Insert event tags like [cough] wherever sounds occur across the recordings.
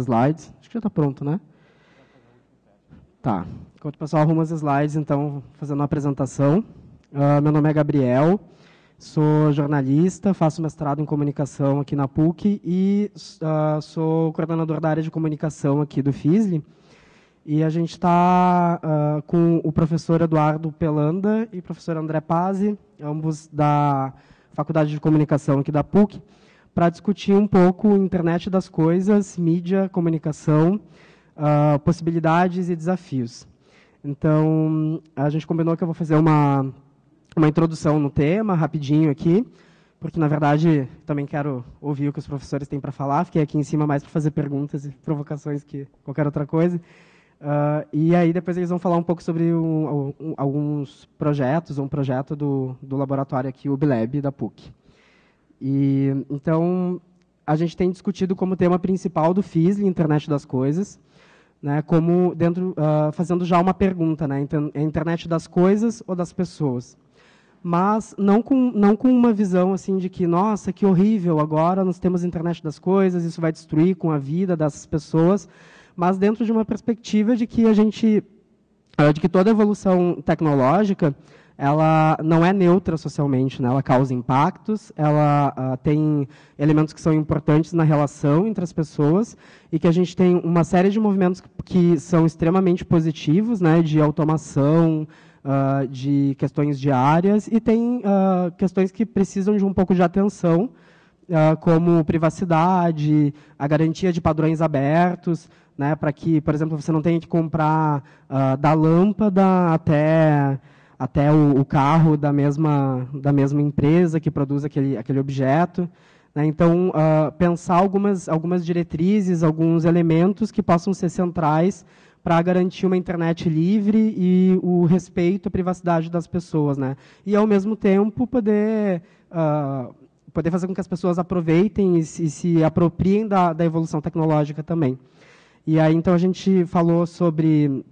slides. Acho que já está pronto, né? Tá. Enquanto o pessoal arruma os slides, então, fazendo uma apresentação. Uh, meu nome é Gabriel, sou jornalista, faço mestrado em comunicação aqui na PUC e uh, sou coordenador da área de comunicação aqui do Fisli E a gente está uh, ah, com o professor Eduardo Pelanda e o professor André Pazzi, ambos da Faculdade de Comunicação aqui da PUC para discutir um pouco internet das coisas, mídia, comunicação, uh, possibilidades e desafios. Então, a gente combinou que eu vou fazer uma, uma introdução no tema, rapidinho aqui, porque, na verdade, também quero ouvir o que os professores têm para falar. Fiquei aqui em cima mais para fazer perguntas e provocações que qualquer outra coisa. Uh, e aí, depois eles vão falar um pouco sobre um, um, alguns projetos, um projeto do, do laboratório aqui, o BLAB, da PUC. E então a gente tem discutido como tema principal do FISL, Internet das Coisas, né, como dentro uh, fazendo já uma pergunta, né, é Internet das Coisas ou das pessoas? Mas não com não com uma visão assim de que nossa que horrível agora nós temos Internet das Coisas, isso vai destruir com a vida das pessoas, mas dentro de uma perspectiva de que a gente ah, de que toda evolução tecnológica ela não é neutra socialmente, né? ela causa impactos, ela uh, tem elementos que são importantes na relação entre as pessoas e que a gente tem uma série de movimentos que são extremamente positivos, né? de automação, uh, de questões diárias, e tem uh, questões que precisam de um pouco de atenção, como privacidade, a garantia de padrões abertos, né? para que, por exemplo, você não tenha que comprar da lâmpada até até o, o, carro da mesma, da mesma empresa que produz aquele, aquele objeto. Né? Então, uh, pensar algumas, algumas diretrizes, alguns elementos que possam ser centrais para garantir uma internet livre e o respeito à privacidade das pessoas. Né? E, ao mesmo tempo, poder, uh, poder fazer com que as pessoas aproveitem e se, e se apropriem da, da evolução tecnológica também. E aí, então, a gente falou sobre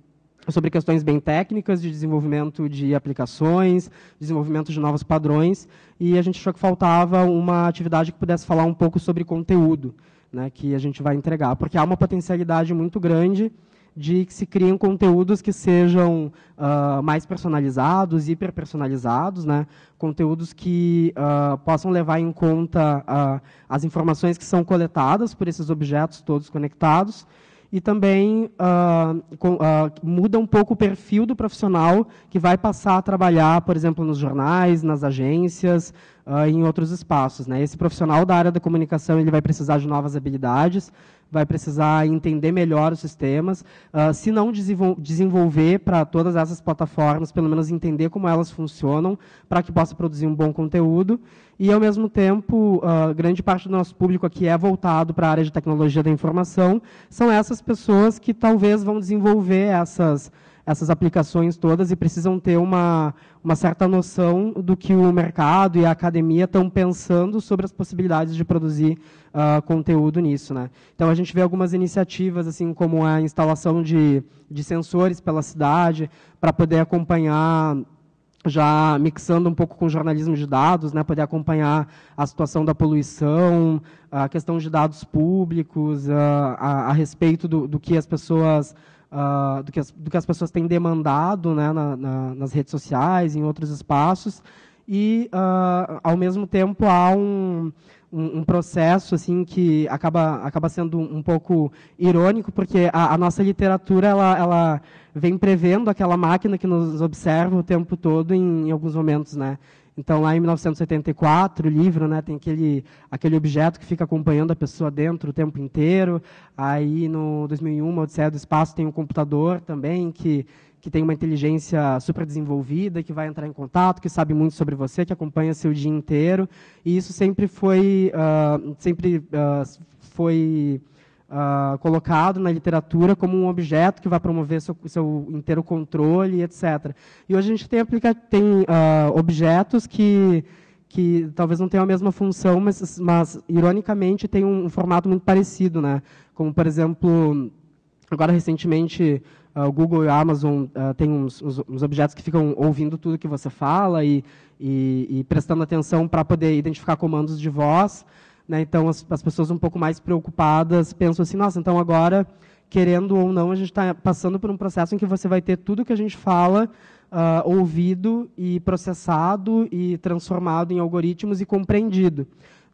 sobre questões bem técnicas de desenvolvimento de aplicações, desenvolvimento de novos padrões, e a gente achou que faltava uma atividade que pudesse falar um pouco sobre conteúdo né, que a gente vai entregar, porque há uma potencialidade muito grande de que se criem conteúdos que sejam uh, mais personalizados, hiperpersonalizados, né? conteúdos que uh, possam levar em conta uh, as informações que são coletadas por esses objetos todos conectados e também uh, com, uh, muda um pouco o perfil do profissional que vai passar a trabalhar, por exemplo, nos jornais, nas agências, uh, em outros espaços. Né? Esse profissional da área da comunicação ele vai precisar de novas habilidades, vai precisar entender melhor os sistemas, uh, se não desenvolver para todas essas plataformas, pelo menos entender como elas funcionam, para que possa produzir um bom conteúdo. E, ao mesmo tempo, uh, grande parte do nosso público aqui é voltado para a área de tecnologia da informação, são essas pessoas que talvez vão desenvolver essas essas aplicações todas e precisam ter uma, uma certa noção do que o mercado e a academia estão pensando sobre as possibilidades de produzir uh, conteúdo nisso. Né? Então, a gente vê algumas iniciativas, assim como a instalação de, de sensores pela cidade para poder acompanhar já mixando um pouco com jornalismo de dados, né, poder acompanhar a situação da poluição, a questão de dados públicos, a, ah, a, a respeito do, do, que as pessoas uh, do, que as, do que as pessoas têm demandado né, na, na, nas redes sociais, em outros espaços, e, uh, ao mesmo tempo, há um, um, um, processo assim que acaba, acaba sendo um pouco irônico, porque a, a nossa literatura ela, ela vem prevendo aquela máquina que nos observa o tempo todo em, em alguns momentos, né? Então, lá em 1974, o livro né, tem aquele, aquele objeto que fica acompanhando a pessoa dentro o tempo inteiro. Aí, no 2001, Odisseia do Espaço, tem um computador também que, que tem uma inteligência super desenvolvida, que vai entrar em contato, que sabe muito sobre você, que acompanha seu dia inteiro. E isso sempre foi... Uh, sempre uh, foi uh, colocado na literatura como um objeto que vai promover seu, seu inteiro controle, etc. E hoje a gente tem, tem uh, objetos que que talvez não tenham a mesma função, mas, mas ironicamente tem um, um, formato muito parecido, né? Como por exemplo, agora recentemente ah, o Google e a Amazon uh, têm uns, uns, uns, objetos que ficam ouvindo tudo que você fala e, e, e prestando atenção para poder identificar comandos de voz. Né? Então, as, as pessoas um pouco mais preocupadas pensam assim, nossa, então agora, querendo ou não, a gente está passando por um processo em que você vai ter tudo que a gente fala Uh, ouvido e processado e transformado em algoritmos e compreendido.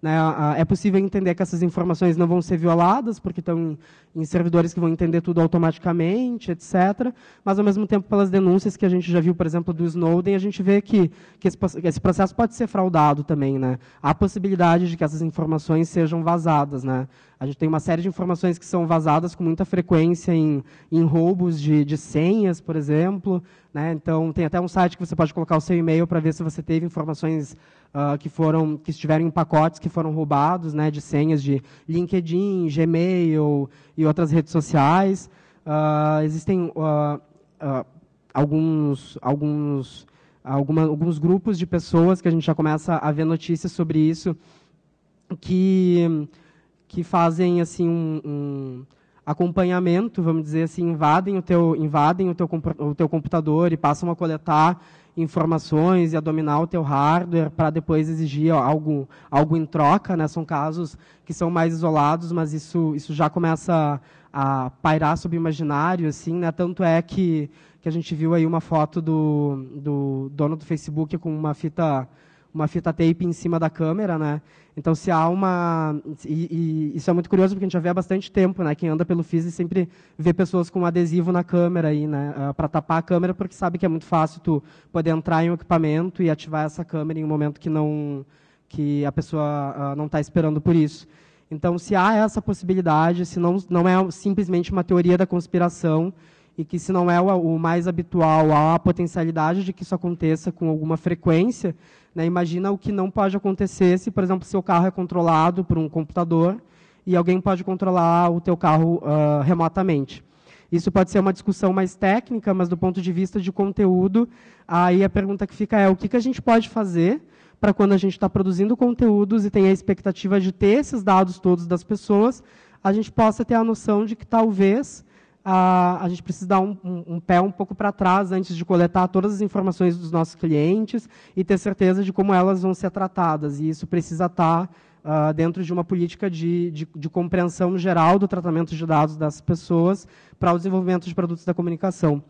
Né, é possível entender que essas informações não vão ser violadas, porque estão em, servidores que vão entender tudo automaticamente, etc. Mas, ao mesmo tempo, pelas denúncias que a gente já viu, por exemplo, do Snowden, a gente vê que, que esse, esse processo pode ser fraudado também. Né? Há possibilidade de que essas informações sejam vazadas. Né? A gente tem uma série de informações que são vazadas com muita frequência em, em roubos de, de senhas, por exemplo. Né? Então, tem até um site que você pode colocar o seu e-mail para ver se você teve informações uh, que foram que estiveram em pacotes que foram roubados, né, de senhas de LinkedIn, Gmail e outras redes sociais. Uh, existem ah, alguns alguns alguma, alguns grupos de pessoas que a gente já começa a ver notícias sobre isso que que fazem assim um, um acompanhamento, vamos dizer assim, invadem o teu, invadem o teu, o teu computador e passam a coletar informações e a dominar o teu hardware para depois exigir algo, algo em troca. Né? São casos que são mais isolados, mas isso, isso já começa a pairar sobre o imaginário. Assim, né? Tanto é que, que a gente viu aí uma foto do, do dono do Facebook com uma fita uma fita tape em cima da câmera, né? Então, se há uma... E, e, isso é muito curioso, porque a gente já vê há bastante tempo, né? Quem anda pelo FIS sempre vê pessoas com um adesivo na câmera aí, né? Ah, Para tapar a câmera, porque sabe que é muito fácil tu poder entrar em um equipamento e ativar essa câmera em um momento que não que a pessoa ah, não está esperando por isso. Então, se há essa possibilidade, se não, não é simplesmente uma teoria da conspiração, e que se não é o, o mais habitual, há a potencialidade de que isso aconteça com alguma frequência, né? Imagina o que não pode acontecer se, por exemplo, seu carro é controlado por um computador e alguém pode controlar o teu carro uh, remotamente. Isso pode ser uma discussão mais técnica, mas do ponto de vista de conteúdo, aí a pergunta que fica é o que, que a gente pode fazer para quando a gente está produzindo conteúdos e tem a expectativa de ter esses dados todos das pessoas, a gente possa ter a noção de que talvez a, a gente precisa dar um, um, um pé um pouco para trás antes de coletar todas as informações dos nossos clientes e ter certeza de como elas vão ser tratadas. E isso precisa estar tá, ah, dentro de uma política de, de, de, compreensão geral do tratamento de dados das pessoas para o desenvolvimento de produtos da comunicação.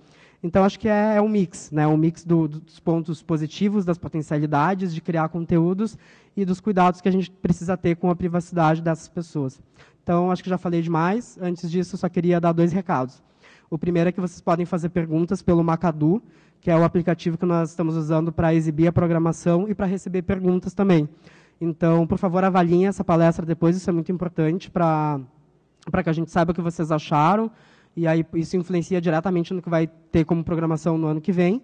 Então, acho que é, é um mix, né? um mix do, dos pontos positivos, das potencialidades de criar conteúdos e dos cuidados que a gente precisa ter com a privacidade dessas pessoas. Então, acho que já falei demais. Antes disso, só queria dar dois recados. O primeiro é que vocês podem fazer perguntas pelo Macadu, que é o aplicativo que nós estamos usando para exibir a programação e para receber perguntas também. Então, por favor, avaliem essa palestra depois, isso é muito importante para que a gente saiba o que vocês acharam, e aí isso influencia diretamente no que vai ter como programação no ano que vem.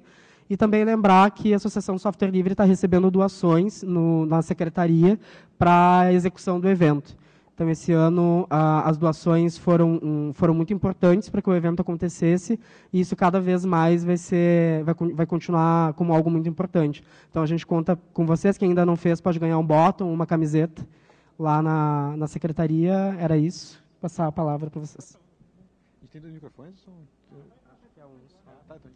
E também lembrar que a Associação Software Livre está recebendo doações no, na secretaria para a execução do evento. Então, esse ano, a, as doações foram, um, foram muito importantes para que o evento acontecesse, e isso cada vez mais vai, ser, vai, vai continuar como algo muito importante. Então, a gente conta com vocês, quem ainda não fez pode ganhar um botão uma camiseta, lá na, na secretaria, era isso. Vou passar a palavra para vocês. A gente tem dois microfones? Já tá, então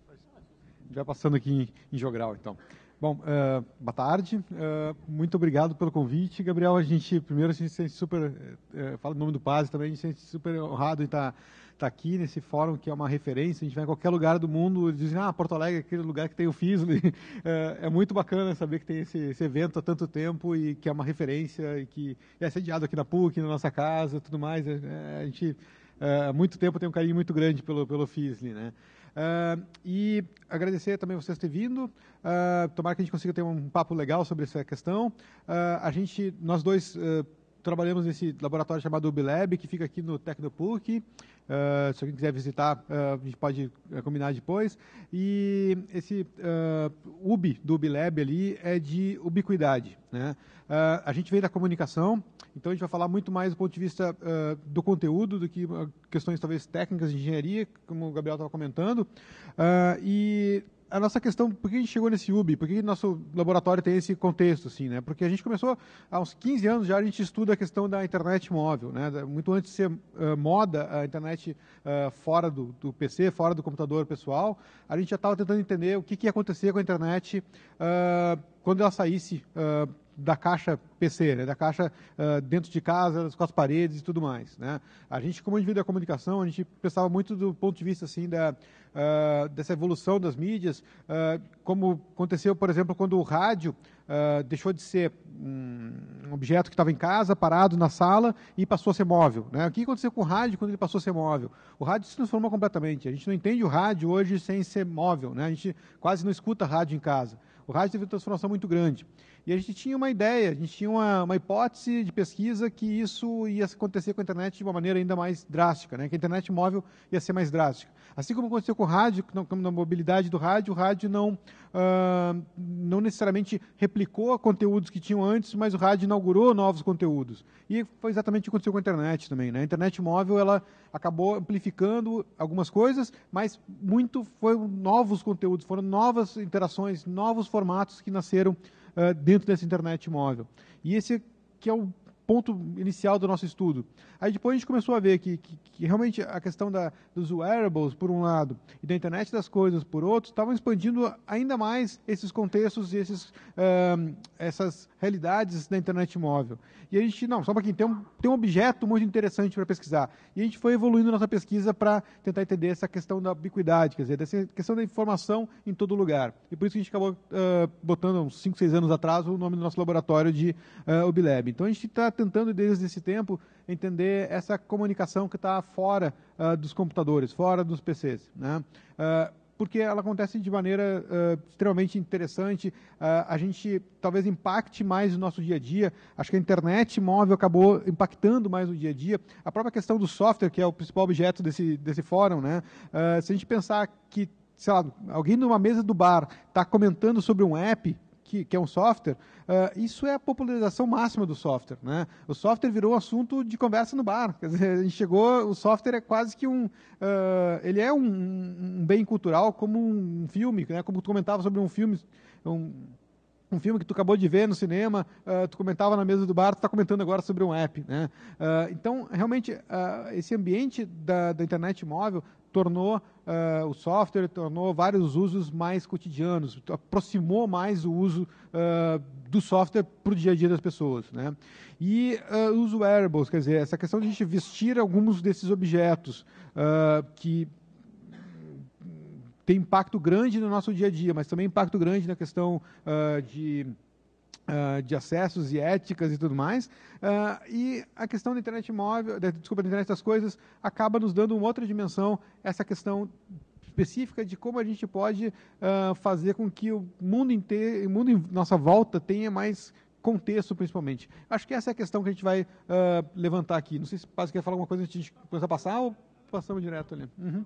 vai passando aqui em, em jogral, então. Bom, uh, boa tarde. Uh, muito obrigado pelo convite, Gabriel. A gente primeiro a gente se sente super, uh, fala o nome do Paz também, a gente se sente super honrado em estar tá, tá aqui nesse fórum que é uma referência. A gente vai em qualquer lugar do mundo, dizem ah Porto Alegre é aquele lugar que tem o Fisley. Uh, [laughs] é muito bacana saber que tem esse, esse, evento há tanto tempo e que é uma referência e que é sediado aqui na PUC, na nossa casa, tudo mais. É, é, a gente há muito tempo tem um carinho muito grande pelo pelo Fisley, né? Uh, e agradecer também vocês terem vindo. Uh, tomara que a gente consiga ter um papo legal sobre essa questão. Uh, a gente, nós dois trabalhamos nesse laboratório chamado UbiLab, que fica aqui no Tecnopuc. Uh, se alguém quiser visitar, uh, a gente pode uh, combinar depois. E esse UB do UbiLab ali é de ubiquidade. Né? a gente vem da comunicação, então a gente vai falar muito mais do ponto de vista do conteúdo do que questões talvez técnicas de engenharia, como o Gabriel estava comentando. e a nossa questão, por que a gente chegou nesse UB? Por que nosso laboratório tem esse contexto, assim, né? Porque a gente começou, há uns 15 anos já, a gente estuda a questão da internet móvel, né? Muito antes de ser uh, moda a internet uh, fora do, do, PC, fora do computador pessoal, a gente já estava tentando entender o que, que ia acontecer com a internet uh, quando ela saísse da caixa PC, né, da caixa uh, dentro de casa, com as paredes e tudo mais. Né? A gente, como indivíduo da comunicação, a gente pensava muito do ponto de vista assim, da, uh, dessa evolução das mídias, uh, como aconteceu, por exemplo, quando o rádio deixou de ser hum, um objeto que estava em casa, parado na sala, e passou a ser móvel. Né? O que aconteceu com o rádio quando ele passou a ser móvel? O rádio se transformou completamente. A gente não entende o rádio hoje sem ser móvel. Né? A gente quase não escuta rádio em casa. O rádio teve uma transformação muito grande. E a gente tinha uma ideia, a gente tinha uma, uma hipótese de pesquisa que isso ia acontecer com a internet de uma maneira ainda mais drástica, né? que a internet móvel ia ser mais drástica. Assim como aconteceu com o rádio, na mobilidade do rádio, o rádio não, uh, não necessariamente replicou conteúdos que tinham antes, mas o rádio inaugurou novos conteúdos. E foi exatamente o que aconteceu com a internet também. Né? A internet móvel ela acabou amplificando algumas coisas, mas muito foram novos conteúdos, foram novas interações, novos formatos que nasceram ah, dentro dessa internet móvel. E esse que é o ponto inicial do nosso estudo. Aí depois a gente começou a ver que, que, que realmente a questão da, dos wearables, por um lado, e da internet das coisas, por outro, estavam expandindo ainda mais esses contextos e esses, essas realidades da internet móvel. E a gente, não, só para quem tem um, tem um objeto muito interessante para pesquisar. E a gente foi evoluindo nossa pesquisa para tentar entender essa questão da ubiquidade, quer dizer, dessa questão da informação em todo lugar. E por isso que a gente acabou uh, botando, uns 5, 6 anos atrás, o nome do nosso laboratório de uh, Então a gente está tentando desde esse tempo entender essa comunicação que está fora uh, dos computadores, fora dos PCs, né? Uh, porque ela acontece de maneira uh, extremamente interessante. Uh, a gente talvez impacte mais o nosso dia a dia. Acho que a internet móvel acabou impactando mais o dia a dia. A própria questão do software, que é o principal objeto desse, desse fórum, né? Uh, se a gente pensar que sei lá, alguém numa mesa do bar está comentando sobre um app, que, que é um software, uh, isso é a popularização máxima do software. Né? O software virou assunto de conversa no bar. Quer dizer, a gente chegou, o software é quase que um. Uh, ele é um, um, bem cultural como um filme, né? como tu comentava sobre um filme. Um, um filme que tu acabou de ver no cinema, uh, tu comentava na mesa do bar, tu está comentando agora sobre um app. Né? Uh, então, realmente, uh, esse ambiente da, da internet móvel tornou uh, o software tornou vários usos mais cotidianos, aproximou mais o uso uh, do software para o dia a dia das pessoas. Né? E uh, ah, os wearables, quer dizer, essa questão de a gente vestir alguns desses objetos que tem impacto grande no nosso dia a dia, mas também impacto grande na questão de Uh, de acessos e éticas e tudo mais. Uh, e a questão da internet móvel, da, desculpa, da internet das coisas, acaba nos dando uma outra dimensão, essa questão específica de como a gente pode uh, fazer com que o mundo inteiro, o mundo em nossa volta tenha mais contexto, principalmente. Acho que essa é a questão que a gente vai levantar aqui. Não sei se o Paz quer falar alguma coisa antes de começar a passar ou passamos direto ali. Uhum.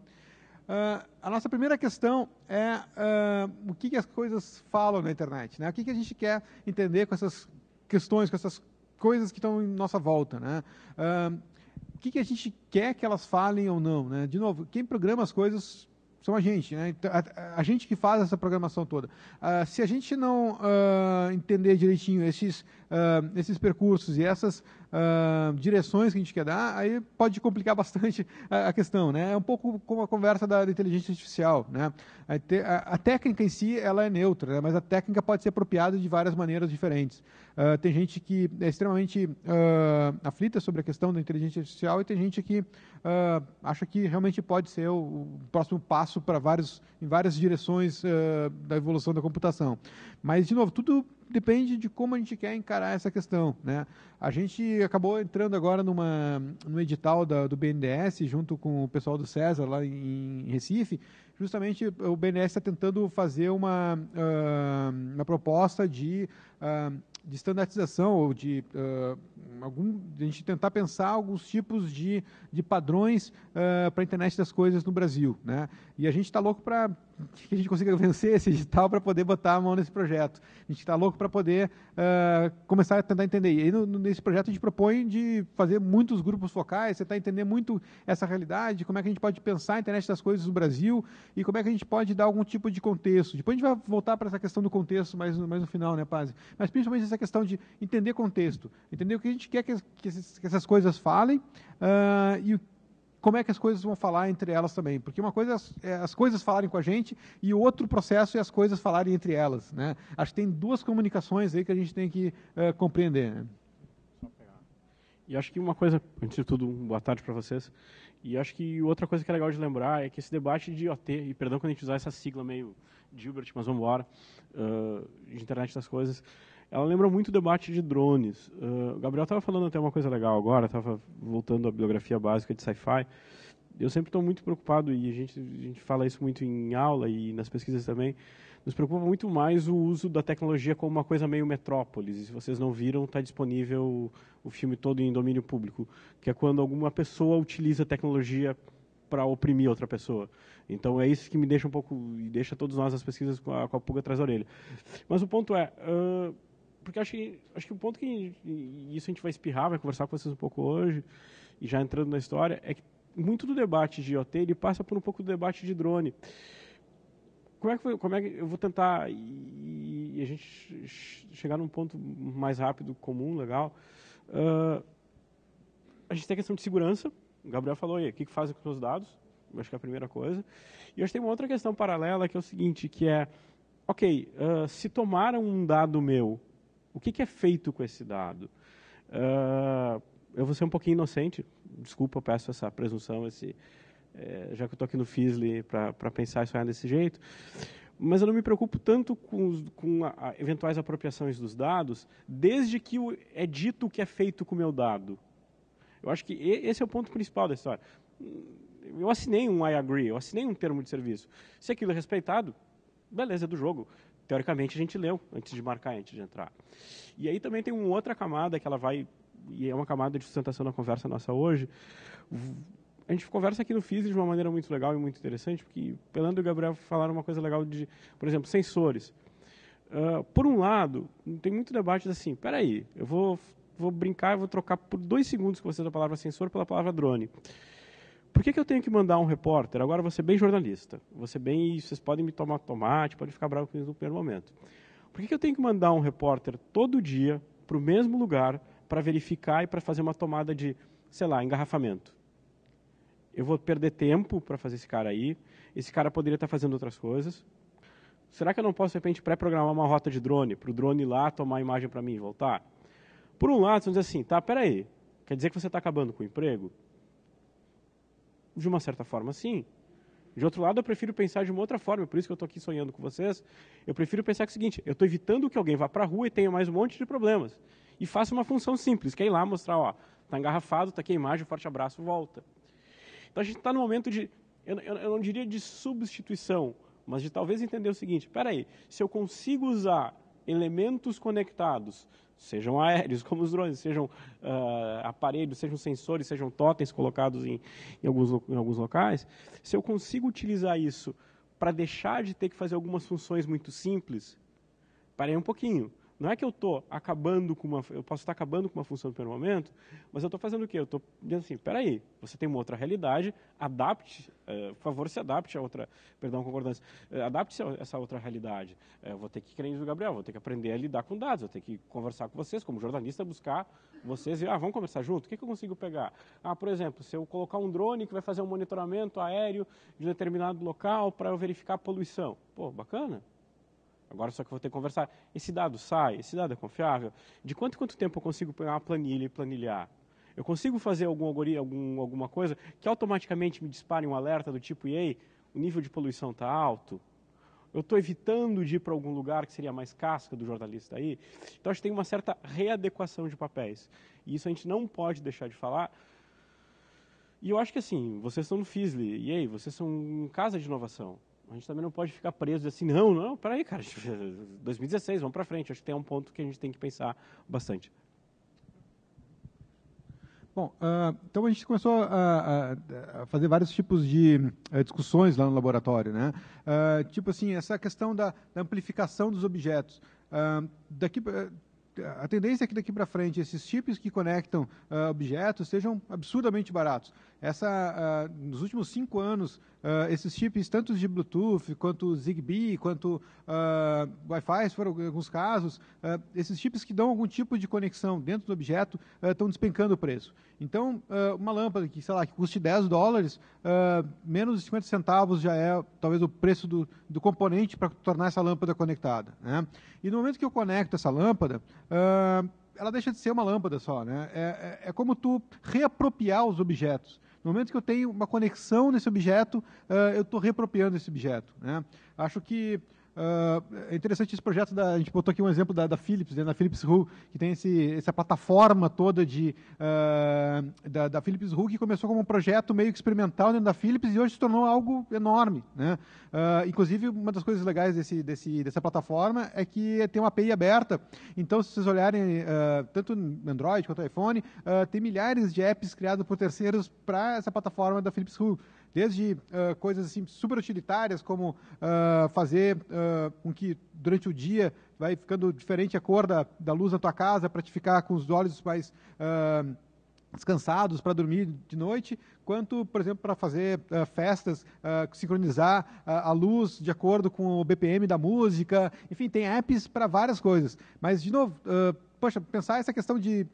Uh, a nossa primeira questão é uh, o que, que, as coisas falam na internet, né? O que, que, a gente quer entender com essas questões, com essas coisas que estão em nossa volta, né? Uh, o que, que, a gente quer que elas falem ou não, né? De novo, quem programa as coisas são a gente, né? Então, a, a, gente que faz essa programação toda. Uh, se a gente não uh, entender direitinho esses, uh, esses percursos e essas direções que a gente quer dar, aí pode complicar [laughs] bastante a, a, questão, né? É um pouco como a conversa da, da inteligência artificial, né? A, te, a, técnica em si, ela é neutra, né? mas a técnica pode ser apropriada de várias maneiras diferentes. tem gente que é extremamente aflita sobre a questão da inteligência artificial e tem gente que uh, ah, acho que realmente pode ser o, o próximo passo para vários em várias direções uh, da evolução da computação. Mas de novo, tudo depende de como a gente quer encarar essa questão, né? A gente acabou entrando agora numa no edital da, do BNDES junto com o pessoal do César lá em, Recife, justamente o BNDES está tentando fazer uma uh, uma proposta de de standardização ou de uh, algum, de a gente tentar pensar alguns tipos de, de padrões uh, ah, para a internet das coisas no Brasil. Né? E a gente está louco para que a gente consiga vencer esse digital para poder botar a mão nesse projeto. A gente está louco para poder uh, começar a tentar entender. E aí, no, nesse projeto a gente propõe de fazer muitos grupos focais, tentar entender muito essa realidade, como é que a gente pode pensar a internet das coisas no Brasil e como é que a gente pode dar algum tipo de contexto. Depois a gente vai voltar para essa questão do contexto mais, mais no final, né, Paz? Mas principalmente essa questão de entender contexto, entender o que a gente quer que, que, esses, que essas coisas falem uh, e o como é que as coisas vão falar entre elas também. Porque uma coisa é as é coisas falarem com a gente e outro processo é as coisas falarem entre elas. Né? Acho que tem duas comunicações aí que a gente tem que uh, compreender. Né? E acho que uma coisa, antes de tudo, boa tarde para vocês. E acho que outra coisa que é legal de lembrar é que esse debate de IoT, e perdão quando a gente usar essa sigla meio Gilbert, mas vamos embora, uh, ah, de internet das coisas, ela lembra muito o debate de drones. Uh, o Gabriel estava falando até uma coisa legal agora, estava voltando à biografia básica de sci-fi. Eu sempre estou muito preocupado, e a gente, a gente fala isso muito em aula e nas pesquisas também, nos preocupa muito mais o uso da tecnologia como uma coisa meio metrópolis. E se vocês não viram, está disponível o filme todo em domínio público, que é quando alguma pessoa utiliza a tecnologia para oprimir outra pessoa. Então é isso que me deixa um pouco, e deixa todos nós as pesquisas com a, com a pulga atrás da orelha. Mas o ponto é, uh, porque acho que, acho que o ponto que, e isso a gente vai espirrar, vai conversar com vocês um pouco hoje, e já entrando na história, é que muito do debate de IoT, ele passa por um pouco do debate de drone. Como é que, foi, como é que eu vou tentar e, e a gente chegar num ponto mais rápido, comum, legal. Uh, a gente tem a questão de segurança. O Gabriel falou aí, o que, que fazem com os dados? acho que é a primeira coisa. E acho que tem uma outra questão paralela que é o seguinte, que é, ok, uh, se tomaram um dado meu o que, que é feito com esse dado? Uh, eu vou ser um pouquinho inocente, desculpa, eu peço essa presunção, esse, é, já que eu estou aqui no FISLE para pensar e sonhar desse jeito. Mas eu não me preocupo tanto com, os, com a, a, eventuais apropriações dos dados, desde que o, é dito o que é feito com o meu dado. Eu acho que esse é o ponto principal da história. Eu assinei um I agree, eu assinei um termo de serviço. Se aquilo é respeitado, beleza, é do jogo teoricamente, a gente leu antes de marcar, antes de entrar. E aí também tem uma outra camada que ela vai, e é uma camada de sustentação da conversa nossa hoje. A gente conversa aqui no Physics de uma maneira muito legal e muito interessante, porque Pelando e o Gabriel falaram uma coisa legal de, por exemplo, sensores. Uh, por um lado, tem muito debate assim, peraí, eu vou, vou brincar, e vou trocar por dois segundos que você da palavra sensor pela palavra drone. Por que, que eu tenho que mandar um repórter? Agora você é bem jornalista. Você é bem, vocês podem me tomar tomate, podem ficar bravo comigo no primeiro momento. Por que, que eu tenho que mandar um repórter todo dia para o mesmo lugar para verificar e para fazer uma tomada de, sei lá, engarrafamento? Eu vou perder tempo para fazer esse cara aí. Esse cara poderia estar tá fazendo outras coisas. Será que eu não posso, de repente, pré-programar uma rota de drone, para o drone ir lá tomar a imagem para mim e voltar? Por um lado, você diz assim, tá, peraí, quer dizer que você está acabando com o emprego? de uma certa forma, sim. De outro lado, eu prefiro pensar de uma outra forma, por isso que eu estou aqui sonhando com vocês. Eu prefiro pensar que é o seguinte: eu estou evitando que alguém vá para a rua e tenha mais um monte de problemas. E faça uma função simples, que é ir lá mostrar: ó, está engarrafado, está aqui a imagem, forte abraço, volta. Então a gente está no momento de, eu, eu, eu não diria de substituição, mas de talvez entender o seguinte: peraí, se eu consigo usar elementos conectados sejam aéreos [laughs] como os drones, sejam uh, aparelhos, sejam sensores, sejam totens colocados em, em, alguns, em alguns locais, se eu consigo utilizar isso para deixar de ter que fazer algumas funções muito simples, parei um pouquinho, não é que eu estou acabando com uma. Eu posso estar acabando com uma função pelo momento, mas eu estou fazendo o quê? Eu estou dizendo assim: peraí, você tem uma outra realidade, adapte, é, por favor, se adapte a outra. Perdão, concordância. É, adapte-se a essa outra realidade. É, eh, eu vou ter que, que do Gabriel, vou ter que aprender a lidar com dados, vou ter que conversar com vocês, como jornalista, buscar vocês e, ah, vamos conversar junto? O que, que eu consigo pegar? Ah, por exemplo, se eu colocar um drone que vai fazer um monitoramento aéreo de um determinado local para eu verificar a poluição. Pô, bacana Agora só que eu vou ter que conversar. Esse dado sai? Esse dado é confiável? De quanto quanto tempo eu consigo pegar uma planilha e planilhar? Eu consigo fazer algum algoritmo, alguma coisa que automaticamente me dispare um alerta do tipo, ei, o nível de poluição está alto? Eu estou evitando de ir para algum lugar que seria mais casca do jornalista aí? Então, acho que tem uma certa readequação de papéis. E isso a gente não pode deixar de falar, e eu acho que assim, vocês estão no FISLE, e aí, vocês são um casa de inovação. A gente também não pode ficar preso assim, não, não, peraí, cara, 2016, [laughs] vamos para frente. Acho que tem um ponto que a gente tem que pensar bastante. Bom, uh, então a gente começou a, a, a fazer vários tipos de uh, discussões lá no laboratório, né? Uh, tipo assim, essa questão da, da amplificação dos objetos. Ah, daqui a tendência é que daqui para frente esses chips que conectam objetos sejam absurdamente baratos essa, uh, nos últimos cinco anos, uh, esses chips, tanto de Bluetooth, quanto Zigbee, quanto uh, Wi-Fi, foram alguns casos, esses chips que dão algum tipo de conexão dentro do objeto estão despencando o preço. Então, uma lâmpada que, sei lá, que custe 10 dólares, menos de 50 centavos já é talvez o preço do, do componente para tornar essa lâmpada conectada. Né? E no momento que eu conecto essa lâmpada, ela deixa de ser uma lâmpada só, né? É, é, é como tu reapropriar os objetos. No momento que eu tenho uma conexão nesse objeto, uh, eu estou repropriando esse objeto. Né? Acho que Uh, é interessante esse projeto, da, a gente botou aqui um exemplo da, da Philips, né, da Philips Hue, que tem esse, essa plataforma toda de, uh, da, da, Philips Hue, que começou como um projeto meio experimental dentro da Philips e hoje se tornou algo enorme. Né? Uh, inclusive, uma das coisas legais desse, desse, dessa plataforma é que tem uma API aberta. Então, se vocês olharem tanto no Android quanto no iPhone, tem milhares de apps criados por terceiros para essa plataforma da Philips Hue. Desde uh, coisas assim, super utilitárias, como uh, fazer uh, com que durante o dia vai ficando diferente a cor da, da luz na tua casa para te ficar com os olhos mais descansados para dormir de noite, quanto, por exemplo, para fazer uh, festas, uh, sincronizar uh, a luz de acordo com o BPM da música, enfim, tem apps para várias coisas. Mas, de novo, poxa, pensar essa questão de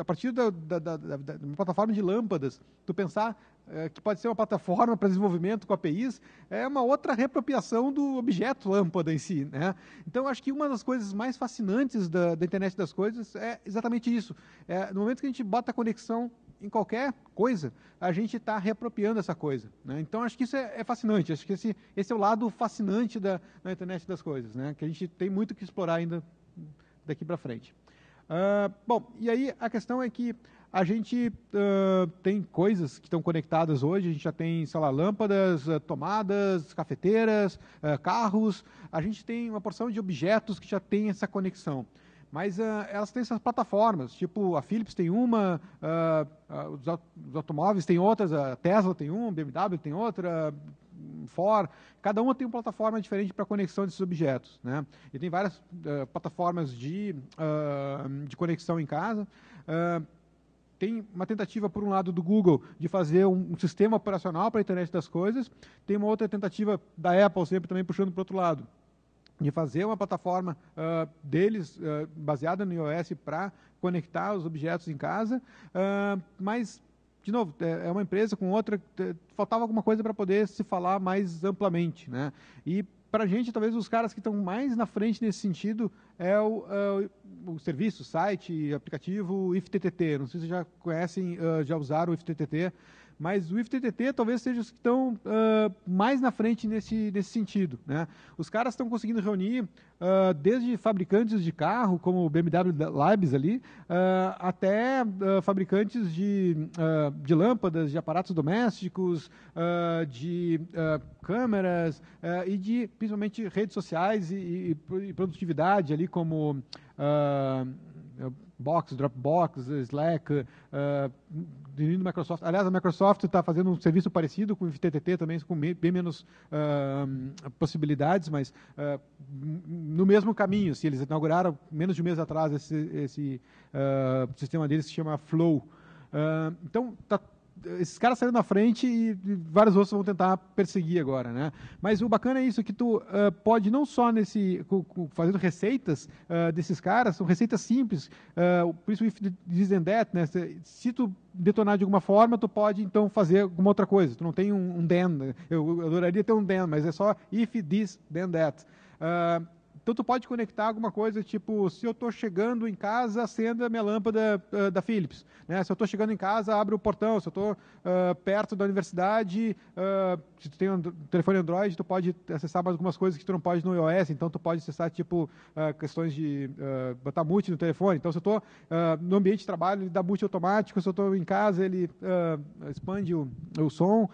a partir da, da, da, da plataforma de lâmpadas, tu pensar é, que pode ser uma plataforma para desenvolvimento com APIs, é uma outra repropriação do objeto lâmpada em si. Né? Então, acho que uma das coisas mais fascinantes da, da internet das coisas é exatamente isso. É, no momento que a gente bota a conexão em qualquer coisa, a gente está reapropriando essa coisa. Né? Então, acho que isso é, é, fascinante. Acho que esse, esse é o lado fascinante da, da internet das coisas, né? que a gente tem muito que explorar ainda daqui para frente. Ah, bom, e aí a questão é que a gente uh, tem coisas que estão conectadas hoje, a gente já tem, sei lá, lâmpadas, ah, tomadas, cafeteiras, carros, a gente tem uma porção de objetos que já tem essa conexão. Mas elas têm essas plataformas, tipo a Philips tem uma, os, automóveis tem outras, a Tesla tem uma, BMW tem outra, for. Cada uma tem uma plataforma diferente para conexão desses objetos. Né? E tem várias uh, plataformas de, uh, de conexão em casa. Uh, tem uma tentativa, por um lado, do Google de fazer um, um sistema operacional para a internet das coisas. Tem uma outra tentativa da Apple, sempre também puxando para o outro lado de fazer uma plataforma uh, deles uh, baseada no iOS para conectar os objetos em casa, uh, mas de novo, é, é uma empresa com outra, é, faltava alguma coisa para poder se falar mais amplamente, né? E para a gente, talvez os caras que estão mais na frente nesse sentido é o, é o, o serviço, site, aplicativo IFTTT. Não sei se vocês já conhecem, eh, já usaram o IFTTT mas o IFTTT talvez seja os que estão uh, ah, mais na frente nesse, nesse sentido. Né? Os caras estão conseguindo reunir uh, desde fabricantes de carro, como o BMW Labs ali, uh, até fabricantes de, de lâmpadas, de aparatos domésticos, de câmeras e de, principalmente, redes sociais e, e produtividade ali, como... Box, Dropbox, Slack, uh, do Microsoft. Aliás, a Microsoft está fazendo um serviço parecido com o FTTT também, com bem menos uh, possibilidades, mas uh, no mesmo caminho. Assim, eles inauguraram, menos de um mês atrás, esse, esse uh, sistema deles que se chama Flow. então, está esses caras saíram na frente e vários outros vão tentar perseguir agora, né? Mas o bacana é isso, que tu uh, pode não só nesse fazendo receitas uh, desses caras, são receitas simples, uh, por isso if this and that, né? Se, se, tu detonar de alguma forma, tu pode então fazer alguma outra coisa. Tu não tem um, um then, né? eu, eu adoraria ter um then, mas é só if this, then that. Uh, então tu pode conectar alguma coisa, tipo, se eu estou chegando em casa, acenda minha lâmpada uh, da Philips. Né? Se eu estou chegando em casa, abre o portão. Se eu estou uh, ah, perto da universidade, uh, se tu tem um telefone Android, tu pode acessar mais algumas coisas que tu não pode no iOS. Então tu pode acessar, tipo, questões de botar mute no telefone. Então se eu estou no ambiente de trabalho, ele dá mute automático. Se eu estou em casa, ele expande o, o som.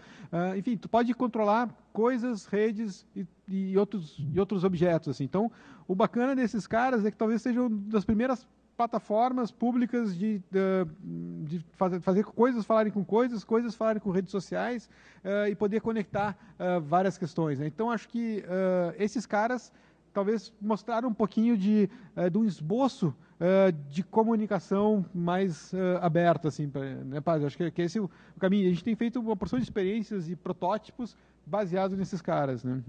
enfim, tu pode controlar coisas, redes e, e, outros, e outros objetos. Assim. Então, o bacana desses caras é que talvez sejam das primeiras plataformas públicas de, de, fazer, fazer coisas falarem com coisas, coisas falarem com redes sociais uh, e poder conectar uh, várias questões. Né? Então, acho que uh, esses caras talvez mostraram um pouquinho de, de um esboço de comunicação mais aberta, assim, pra, né, Acho que, que esse é o caminho. A gente tem feito uma porção de experiências e protótipos baseado nesses caras, né?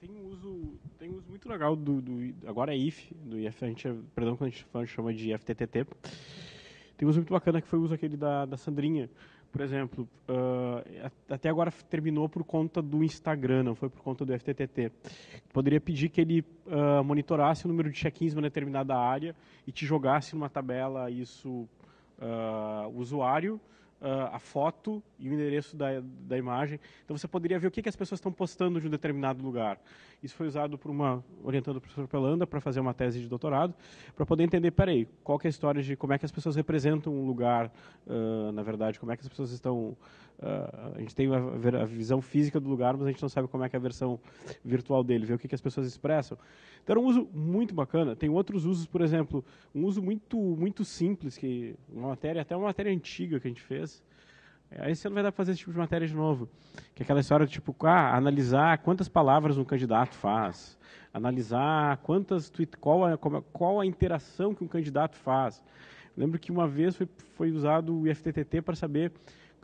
Tem um uso, tem um uso muito legal do, do agora é IF, do IF, a gente, é, perdão quando a gente chama de FTTT. Tem um uso muito bacana que foi o uso aquele da, da Sandrinha, por exemplo, uh, até agora terminou por conta do Instagram, não foi por conta do FTTT. Poderia pedir que ele uh, monitorasse o número de check-ins em uma determinada área e te jogasse numa tabela isso uh, usuário, uh, a foto e o endereço da, da imagem. Então você poderia ver o que, que as pessoas estão postando de um determinado lugar. Isso foi usado por uma orientando o professor Pelanda para fazer uma tese de doutorado, para poder entender, peraí, qual é a história de como é que as pessoas representam um lugar, uh, na verdade, como é que as pessoas estão Uh, a gente tem a, a, visão física do lugar, mas a gente não sabe como é que é a versão virtual dele, ver o que, que as pessoas expressam. Então, era um uso muito bacana. Tem outros usos, por exemplo, um uso muito, muito simples, que uma matéria, até uma matéria antiga que a gente fez. Aí você não vai dar para fazer esse tipo de matéria de novo. Que é aquela história de tipo, ah, analisar quantas palavras um candidato faz, analisar quantas tweet, qual, a, qual a interação que um candidato faz. lembro que uma vez foi, foi usado o IFTTT para saber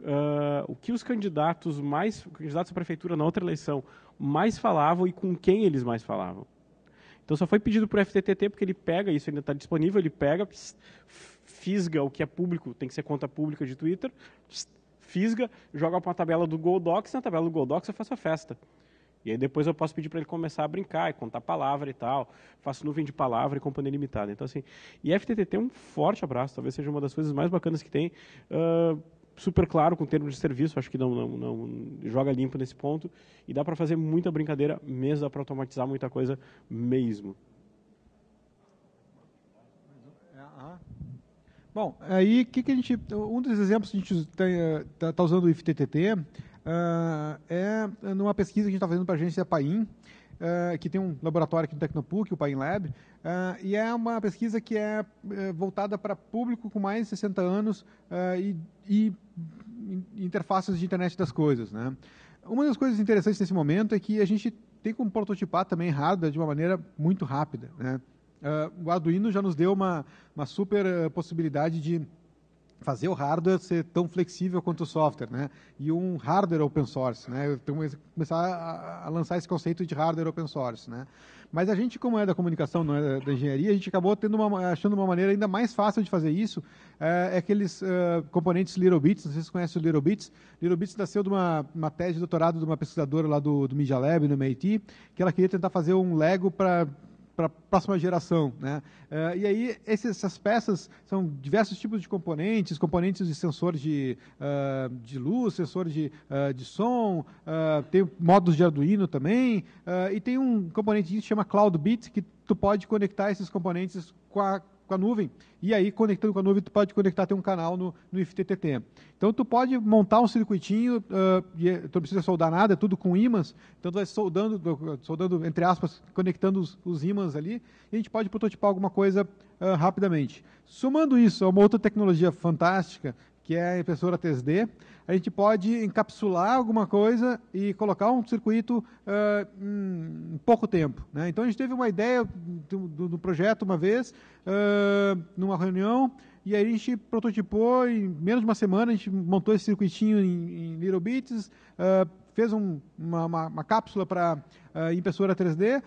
uh, o que os candidatos mais, candidatos à prefeitura na outra eleição mais falavam e com quem eles mais falavam. Então só foi pedido para o FTTT porque ele pega, isso ainda está disponível, ele pega, pss, fisga o que é público, tem que ser conta pública de Twitter, pss, fisga, joga para uma tabela do Goldox, na tabela do Goldox eu faço a festa. E aí depois eu posso pedir para ele começar a brincar e contar palavra e tal. Faço nuvem de palavra e companhia limitada. Então, assim, e FTTT é um forte abraço. Talvez seja uma das coisas mais bacanas que tem. Uh, super claro com o termo de serviço, acho que não, não, não joga limpo nesse ponto. E dá para fazer muita brincadeira mesmo, dá para automatizar muita coisa mesmo. Ah. Bom, aí que, que a gente. Um dos exemplos que a gente está eh, tá usando o IFTTT uh, ah, é numa pesquisa que a gente está fazendo para a agência PAIN uh, que tem um laboratório aqui no Tecnopuc, o PineLab, uh, ah, e é uma pesquisa que é uh, voltada para público com mais de 60 anos ah, e, e interfaces de internet das coisas. Né? Uma das coisas interessantes nesse momento é que a gente tem como prototipar também hardware de uma maneira muito rápida. Né? o Arduino já nos deu uma, uma super possibilidade de fazer o hardware ser tão flexível quanto o software, né? E um hardware open source, né? Então começar a, a, lançar esse conceito de hardware open source, né? Mas a gente, como é da comunicação, não é da, engenharia, a gente acabou tendo uma, achando uma maneira ainda mais fácil de fazer isso, é, é aqueles é, componentes Little Bits, não sei se vocês conhecem o Little Bits. Little Bits nasceu de uma, uma tese de doutorado de uma pesquisadora lá do, do Media Lab, no MIT, que ela queria tentar fazer um Lego para para a próxima geração. Né? Uh, e aí, esses, essas peças são diversos tipos de componentes, componentes de sensores de, uh, de luz, sensor de, uh, de som, tem modos de Arduino também, e tem um componente que se chama Cloud Bit, que tu pode conectar esses componentes com a com a nuvem, e aí conectando com a nuvem, tu pode conectar, ter um canal no, no IFTTT. Então tu pode montar um circuitinho, uh, e tu não precisa soldar nada, é tudo com ímãs, então tu vai soldando, soldando entre aspas, conectando os, os ímãs ali, e a gente pode prototipar alguma coisa uh, rapidamente. Somando isso é uma outra tecnologia fantástica, que é a impressora 3D, a gente pode encapsular alguma coisa e colocar um circuito uh, em pouco tempo. Né? Então a gente teve uma ideia do, do projeto uma vez, uh, numa reunião, e aí a gente prototipou, em menos de uma semana a gente montou esse circuitinho em, em Little Bits, uh, fez um, uma, uma, uma, cápsula para impressora 3D,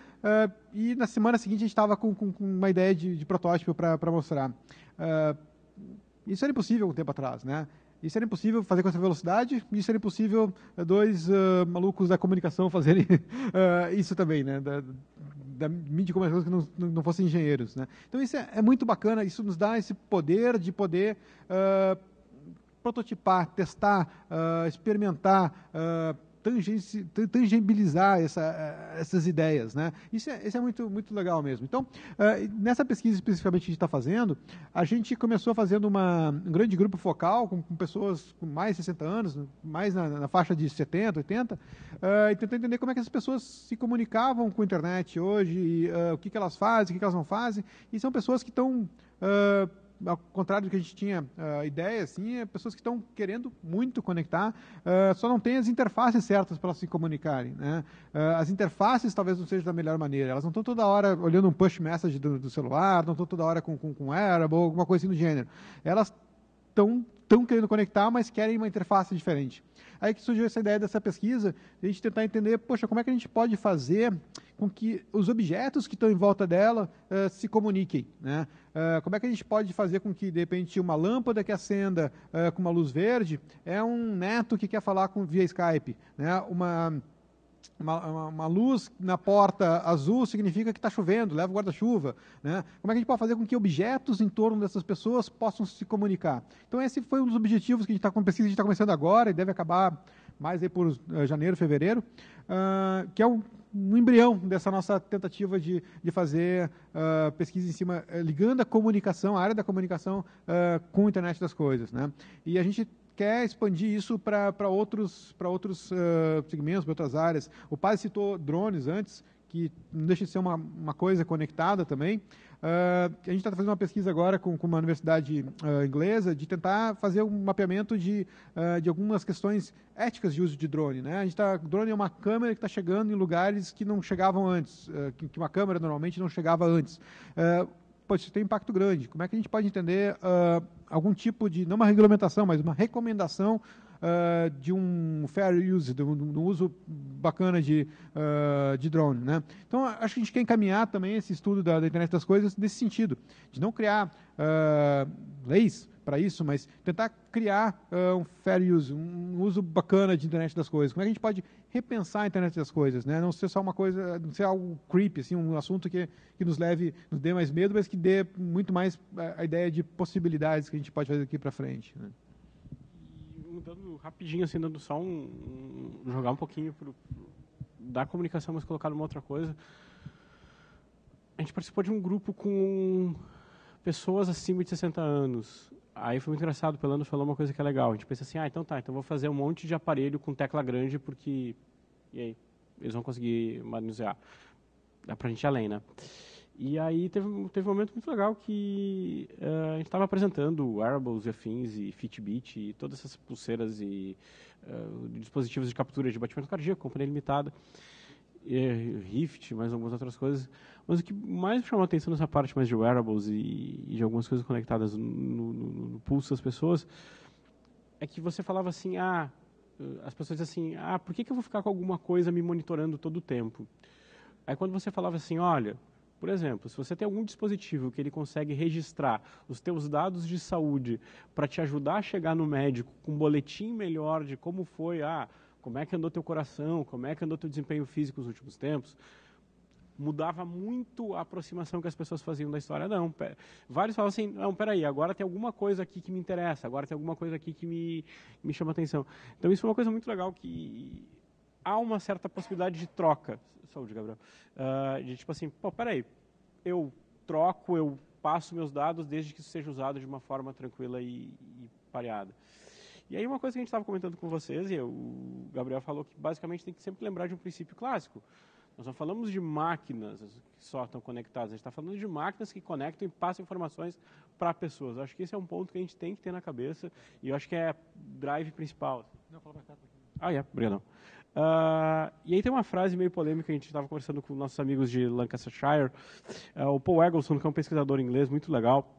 e na semana seguinte a gente estava com, com, com, uma ideia de, de protótipo para mostrar. Uh, isso era impossível um tempo atrás, né? Isso era impossível fazer com essa velocidade, isso era impossível eh, dois uh, malucos da comunicação [laughs] fazerem uh, isso também, né? Da, da mídia de comunicação que não, não fossem engenheiros, né? Então isso é, é, muito bacana, isso nos dá esse poder de poder uh, prototipar, testar, experimentar, tangenci, tangibilizar essa, eh, essas ideias. Né? Isso, é, isso é muito, muito legal mesmo. Então, eh, nessa pesquisa especificamente que a gente está fazendo, a gente começou fazendo uma, um grande grupo focal com, com pessoas com mais de 60 anos, mais na, na faixa de 70, 80, eh, e tentar entender como é que essas pessoas se comunicavam com a internet hoje, o que, que elas fazem, o que, que elas não fazem. E são pessoas que estão Uh, ao contrário do que a gente tinha uh, ideia, assim, é pessoas que estão querendo muito conectar, uh, só não têm as interfaces certas para se comunicarem. Né? Uh, as interfaces talvez não sejam da melhor maneira. Elas não estão toda hora olhando um push message do, do celular, não estão toda hora com, com, com wearable, alguma coisa assim do gênero. Elas estão estão querendo conectar, mas querem uma interface diferente. Aí que surgiu essa ideia dessa pesquisa, a gente tentar entender, poxa, como é que a gente pode fazer com que os objetos que estão em volta dela uh, se comuniquem, né? Uh, como é que a gente pode fazer com que, de repente, uma lâmpada que acenda uh, com uma luz verde é um neto que quer falar com, via Skype, né? Uma uma, uma, uma, luz na porta azul significa que está chovendo, leva o guarda-chuva. Né? Como é que a gente pode fazer com que objetos em torno dessas pessoas possam se comunicar? Então, esse foi um dos objetivos que a gente está com pesquisa, a gente está começando agora e deve acabar mais aí por uh, janeiro, fevereiro, uh, que é um, embrião dessa nossa tentativa de, de fazer uh, pesquisa em cima, eh, ligando a comunicação, a área da comunicação ah, com a internet das coisas. Né? E a gente quer expandir isso para outros, pra outros uh, segmentos, para outras áreas. O Paz citou drones antes, que não deixa de ser uma, uma coisa conectada também. Uh, a gente está fazendo uma pesquisa agora com, com uma universidade uh, inglesa de tentar fazer um mapeamento de, uh, de algumas questões éticas de uso de drone. Né? A gente tá, drone é uma câmera que está chegando em lugares que não chegavam antes, que, que, uma câmera normalmente não chegava antes isso tem impacto grande. Como é que a gente pode entender uh, algum tipo de, não uma regulamentação, mas uma recomendação uh, de um fair use, de um, de um uso bacana de, uh, de drone, né? Então, acho que a gente quer encaminhar também esse estudo da, da internet das coisas nesse sentido, de não criar leis para isso, mas tentar criar um fair use, um uso bacana de internet das coisas. Como é que a gente pode repensar a internet das coisas, né? Não ser só uma coisa, não ser algo creepy, assim, um assunto que, que nos leve, nos dê mais medo, mas que dê muito mais a, ideia de possibilidades que a gente pode fazer daqui para frente, né? Mudando rapidinho, assim, dando só um, um jogar um pouquinho para pro, da comunicação, mas colocar uma outra coisa. A gente participou de um grupo com pessoas acima de 60 anos Aí foi muito engraçado, o Pelano falou uma coisa que é legal. A gente pensa assim, ah, então tá, então vou fazer um monte de aparelho com tecla grande, porque... E aí? Eles vão conseguir manusear. Dá pra gente ir além, né? E aí teve, teve um momento muito legal que uh, a gente estava apresentando wearables e afins e Fitbit e todas essas pulseiras e uh, dispositivos de captura de batimento cardíaco, companhia limitada. É, Rift, mais algumas outras coisas. Mas o que mais me chamou a atenção nessa parte mais de wearables e, e de algumas coisas conectadas no, no, no, pulso das pessoas é que você falava assim, ah, eh, as pessoas diziam assim, ah, por que, que eu vou ficar com alguma coisa me monitorando todo o tempo? Aí quando você falava assim, olha, por exemplo, se você tem algum dispositivo que ele consegue registrar os teus dados de saúde para te ajudar a chegar no médico com um boletim melhor de como foi, ah, como é que andou teu coração, como é que andou teu desempenho físico nos últimos tempos. Mudava muito a aproximação que as pessoas faziam da história. Não, vários falavam assim, não, peraí, agora tem alguma coisa aqui que me interessa, agora tem alguma coisa aqui que me, me chama atenção. Então isso é uma coisa muito legal que há uma certa possibilidade de troca. Saúde, Gabriel. Uh, de tipo assim, pô, peraí, eu troco, eu passo meus dados desde que isso seja usado de uma forma tranquila e, e pareada. E aí uma coisa que a gente estava comentando com vocês, e o Gabriel falou que basicamente tem que sempre lembrar de um princípio clássico. Nós não falamos de máquinas que só estão conectadas, a gente está falando de máquinas que conectam e passam informações para pessoas. Eu acho que esse é um ponto que a gente tem que ter na cabeça e eu acho que é drive principal. Não, fala para cá. Ah, é, yeah, obrigado. Uh, ah, e aí tem uma frase meio polêmica, a gente estava conversando com nossos amigos de Lancashire, uh, o Paul Eggleston, que é um pesquisador inglês muito legal,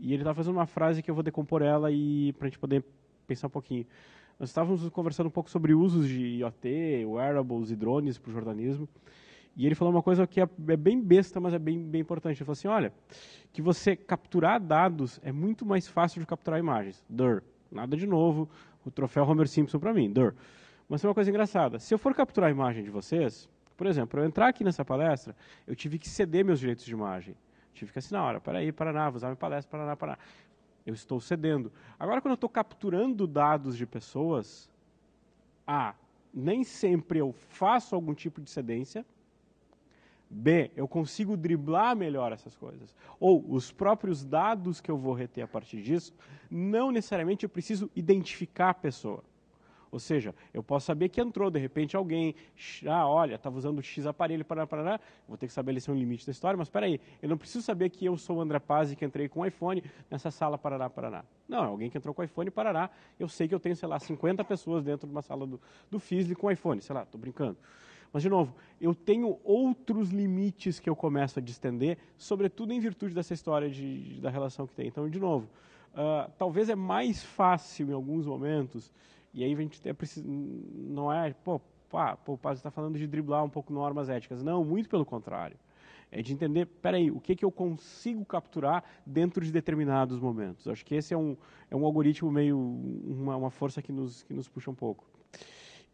e ele estava fazendo uma frase que eu vou decompor ela e para a gente poder pensar um pouquinho. Nós estávamos conversando um pouco sobre usos de IoT, wearables e drones para o jornalismo. E ele falou uma coisa que é, é, bem besta, mas é bem, bem importante. Ele falou assim: olha, que você capturar dados é muito mais fácil de capturar imagens. dor Nada de novo. O troféu Homer Simpson para mim. dor Mas tem uma coisa engraçada. Se eu for capturar a imagem de vocês, por exemplo, eu entrar aqui nessa palestra, eu tive que ceder meus direitos de imagem. Tive que assinar, olha, peraí, Paraná, vou usar minha palestra, Paraná, Paraná eu estou cedendo. Agora, quando eu estou capturando dados de pessoas, A, nem sempre eu faço algum tipo de cedência. B, eu consigo driblar melhor essas coisas. Ou os próprios dados que eu vou reter a partir disso, não necessariamente eu preciso identificar a pessoa. Ou seja, eu posso saber que entrou de repente alguém, ah, olha, estava usando X aparelho, parará, parará, vou ter que estabelecer um limite da história, mas peraí, eu não preciso saber que eu sou o André Paz e que entrei com o iPhone nessa sala, parará, parará. Não, é alguém que entrou com o iPhone, parará, eu sei que eu tenho, sei lá, 50 pessoas dentro de uma sala do, do Fisli com o iPhone, sei lá, estou brincando. Mas, de novo, eu tenho outros limites que eu começo a distender, sobretudo em virtude dessa história de, de da relação que tem. Então, de novo, uh, talvez é mais fácil, em alguns momentos, e aí a gente é preciso, não é, pô, pá, pô, o Paz está falando de driblar um pouco normas éticas. Não, muito pelo contrário. É de entender, peraí, o que, que eu consigo capturar dentro de determinados momentos. Acho que esse é um, é um algoritmo meio, uma, uma força que nos, que nos puxa um pouco.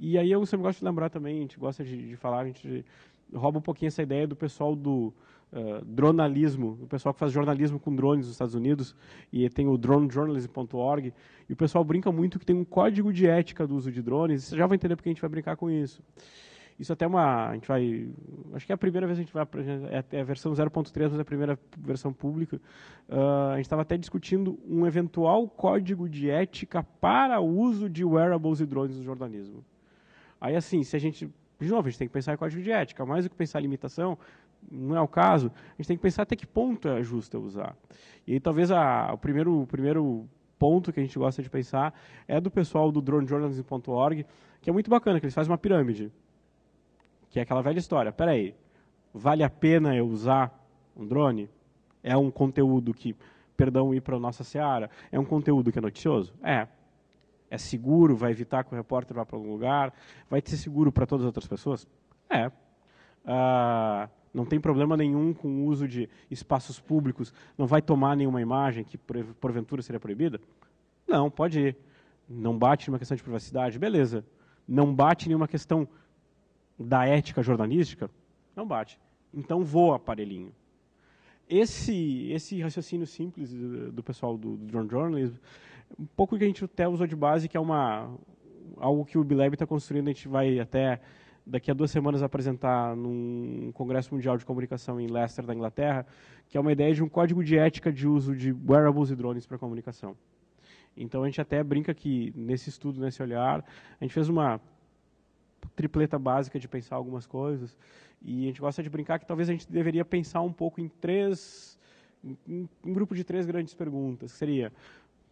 E aí eu sempre gosto de lembrar também, a gente gosta de, de falar, a gente rouba um pouquinho essa ideia do pessoal do, uh, dronalismo, o pessoal que faz jornalismo com drones nos Estados Unidos, e tem o dronejournalism.org, e o pessoal brinca muito que tem um código de ética do uso de drones, você já vai entender porque a gente vai brincar com isso. Isso até uma, a gente vai, acho que é a primeira vez que a gente vai, é, é a versão 0.3, mas é a primeira versão pública, uh, a gente estava até discutindo um eventual código de ética para o uso de wearables e drones no jornalismo. Aí assim, se a gente de novo, a gente tem que pensar em código de ética. Mais do que pensar em limitação, não é o caso, a gente tem que pensar até que ponto é justo usar. E aí talvez a, o, primeiro, o primeiro ponto que a gente gosta de pensar é do pessoal do dronejournalism.org, que é muito bacana, que eles fazem uma pirâmide. Que é aquela velha história, peraí, vale a pena eu usar um drone? É um conteúdo que, perdão, ir para a nossa seara, é um conteúdo que é noticioso? É. É seguro, vai evitar que o repórter vá para algum lugar, vai ser seguro para todas as outras pessoas? É. Uh, não tem problema nenhum com o uso de espaços públicos, não vai tomar nenhuma imagem que porventura seria proibida? Não, pode ir. Não bate nenhuma questão de privacidade, beleza. Não bate nenhuma questão da ética jornalística? Não bate. Então voa aparelhinho. Esse, esse raciocínio simples do pessoal do, do Drone Journalism, um pouco que a gente até usou de base, que é uma, algo que o Bileb está construindo, a gente vai até daqui a duas semanas apresentar num Congresso Mundial de Comunicação em Leicester, da Inglaterra, que é uma ideia de um código de ética de uso de wearables e drones para comunicação. Então a gente até brinca que nesse estudo, nesse olhar, a gente fez uma tripleta básica de pensar algumas coisas e a gente gosta de brincar que talvez a gente deveria pensar um pouco em três em um grupo de três grandes perguntas que seria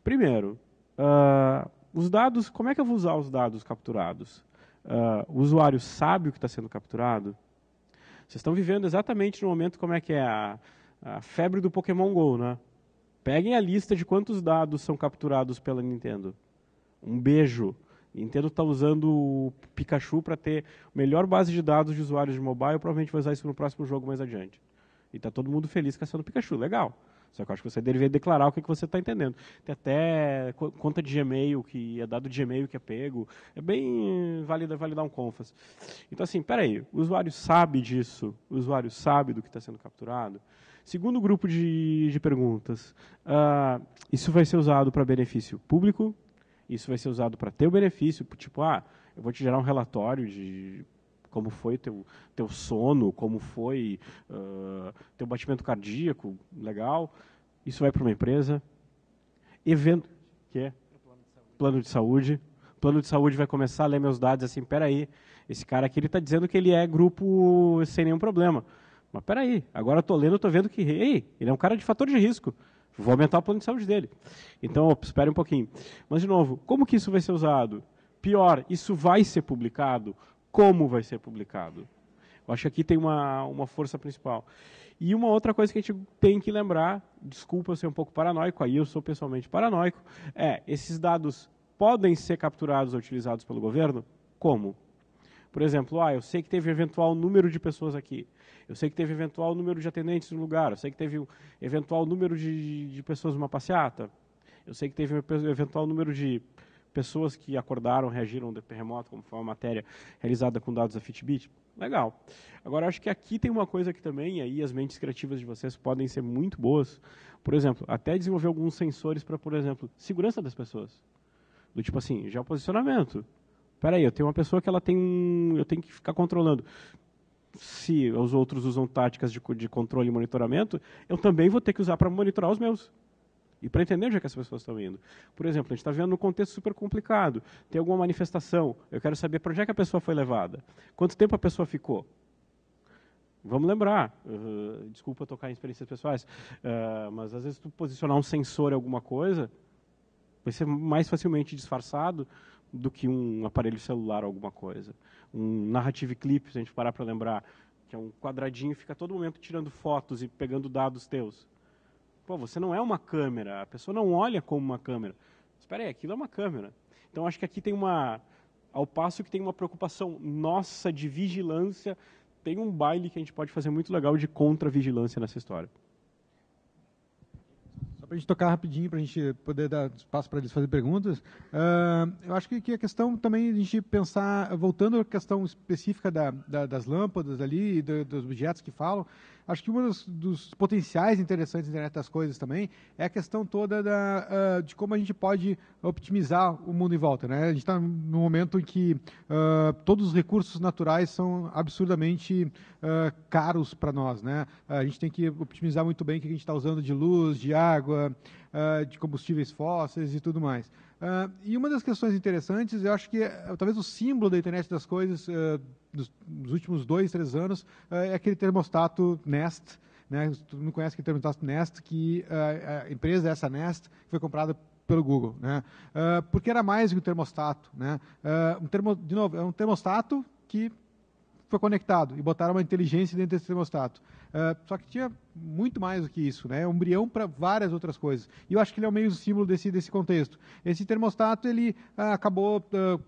primeiro uh, os dados como é que eu vou usar os dados capturados uh, o usuário sabe o que está sendo capturado? Vocês estão vivendo exatamente no momento como é que é a, a febre do Pokémon GO, né? Peguem a lista de quantos dados são capturados pela Nintendo. Um beijo. Nintendo está usando o Pikachu para ter melhor base de dados de usuários de mobile. Provavelmente vai usar isso no próximo jogo mais adiante. E está todo mundo feliz caçando Pikachu. Legal. Só que eu acho que você deveria declarar o que, que você está entendendo. Tem até conta de Gmail, que é dado de Gmail que é pego. É bem válido dar um confas. Então, assim, peraí, o usuário sabe disso? O usuário sabe do que está sendo capturado? Segundo grupo de, de perguntas, uh, isso vai ser usado para benefício público? Isso vai ser usado para teu benefício? Tipo, ah, eu vou te gerar um relatório de como foi teu teu sono, como foi uh, teu batimento cardíaco, legal. Isso vai para uma empresa. Evento que é plano de saúde. Plano de saúde vai começar a ler meus dados assim, aí, esse cara aqui ele está dizendo que ele é grupo sem nenhum problema. Mas aí, agora estou lendo, estou vendo que ei, ele é um cara de fator de risco. Vou aumentar o plano de saúde dele. Então, espere um pouquinho. Mas, de novo, como que isso vai ser usado? Pior, isso vai ser publicado? como vai ser publicado. Eu acho que aqui tem uma, uma força principal. E uma outra coisa que a gente tem que lembrar, desculpa eu ser um pouco paranoico, aí eu sou pessoalmente paranoico, é esses dados podem ser capturados ou utilizados pelo governo? Como? Por exemplo, ah, eu sei que teve eventual número de pessoas aqui, eu sei que teve eventual número de atendentes no lugar, eu sei que teve eventual número de, de pessoas numa passeata, eu sei que teve eventual número de pessoas que acordaram, reagiram de terremoto, como foi uma matéria realizada com dados da Fitbit. Legal. Agora, acho que aqui tem uma coisa que também, aí as mentes criativas de vocês podem ser muito boas. Por exemplo, até desenvolver alguns sensores para, por exemplo, segurança das pessoas. Do tipo assim, já posicionamento. Peraí, eu tenho uma pessoa que ela tem um... Eu tenho que ficar controlando se os outros usam táticas de, de, controle e monitoramento, eu também vou ter que usar para monitorar os meus. E para entender onde é que as pessoas estão indo. Por exemplo, a gente está vendo um contexto super complicado. Tem alguma manifestação. Eu quero saber para onde é que a pessoa foi levada. Quanto tempo a pessoa ficou? Vamos lembrar, uh, desculpa tocar em experiências pessoais, uh, mas às vezes tu posicionar um sensor em alguma coisa vai ser mais facilmente disfarçado do que um aparelho celular ou alguma coisa. Um narrative clip, se a gente parar para lembrar, que é um quadradinho, fica todo momento tirando fotos e pegando dados teus. Pô, você não é uma câmera, a pessoa não olha como uma câmera. Espera aí, aquilo é uma câmera. Então acho que aqui tem uma ao passo que tem uma preocupação nossa de vigilância, tem um baile que a gente pode fazer muito legal de contra-vigilância nessa história a gente tocar rapidinho para a gente poder dar espaço para eles fazer perguntas. Uh, eu acho que, que, a questão também a gente pensar, voltando à questão específica da, da, das lâmpadas ali, do, dos objetos que falam, acho que um dos, dos, potenciais interessantes da internet das coisas também é a questão toda da, uh, de como a gente pode optimizar o mundo em volta. Né? A gente está num momento em que uh, todos os recursos naturais são absurdamente caros para nós. Né? A gente tem que optimizar muito bem o que a gente está usando de luz, de água, uh, de combustíveis fósseis e tudo mais. Uh, e uma das questões interessantes, eu acho que é, talvez o símbolo da internet das coisas dos, últimos dois, três anos é aquele termostato Nest. Né? Todo mundo conhece aquele termostato Nest, que a empresa essa Nest foi comprada pelo Google, né? porque era mais que um termostato, né? um termo, de novo, é um termostato que foi conectado e botaram uma inteligência dentro desse termostato. Uh, só que tinha muito mais do que isso, né? É um embrião para várias outras coisas. E eu acho que ele é o meio símbolo desse, desse contexto. Esse termostato, ele uh, acabou... Uh,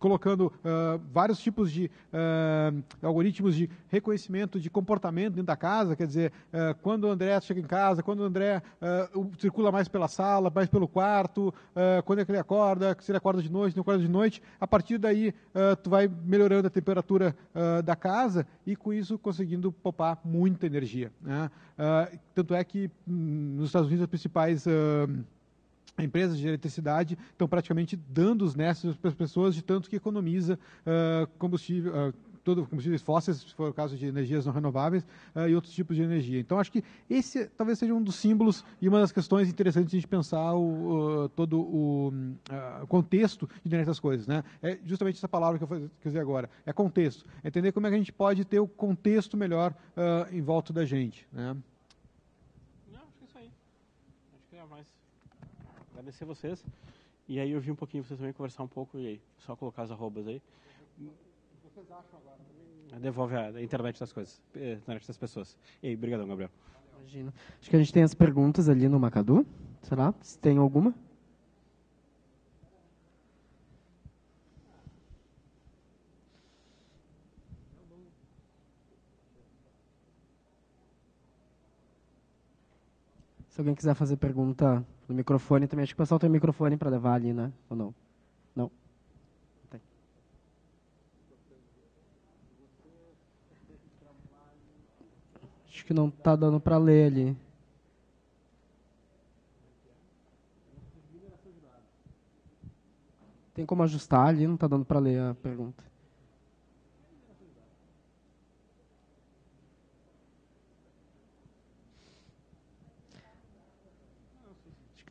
colocando uh, vários tipos de uh, algoritmos de reconhecimento de comportamento dentro da casa, quer dizer, uh, quando o André chega em casa, quando o André circula mais pela sala, mais pelo quarto, quando é que ele acorda, se ele acorda de noite, não acorda de noite, a partir daí tu vai melhorando a temperatura da casa e com isso conseguindo poupar muita energia. Né? tanto é que hum, nos Estados Unidos as principais empresas de eletricidade estão praticamente dando os nesses para as pessoas de tanto que economiza uh, combustível, uh, todo combustíveis fósseis, se for o caso de energias não renováveis uh, e outros tipos de energia. Então, acho que esse talvez seja um dos símbolos e uma das questões interessantes de a gente pensar o, todo o uh, contexto de dessas coisas. Né? É justamente essa palavra que eu vou dizer agora, é contexto. É entender como é que a gente pode ter o contexto melhor em volta da gente. Né? agradecer vocês. E aí eu vi um pouquinho vocês também conversar um pouco e aí, só colocar as arrobas aí. Vocês acham agora também? Devolve a, internet das coisas, a eh, internet das pessoas. E aí, obrigadão, Gabriel. Imagino. Acho que a gente tem as perguntas ali no Macadu, será? Se tem alguma? Se alguém quiser fazer pergunta no microfone também, acho que o pessoal tem o microfone para levar ali, né? Ou não? Não? Tem. Acho que não está dando para ler ali. Tem como ajustar ali? Não está dando para ler a pergunta.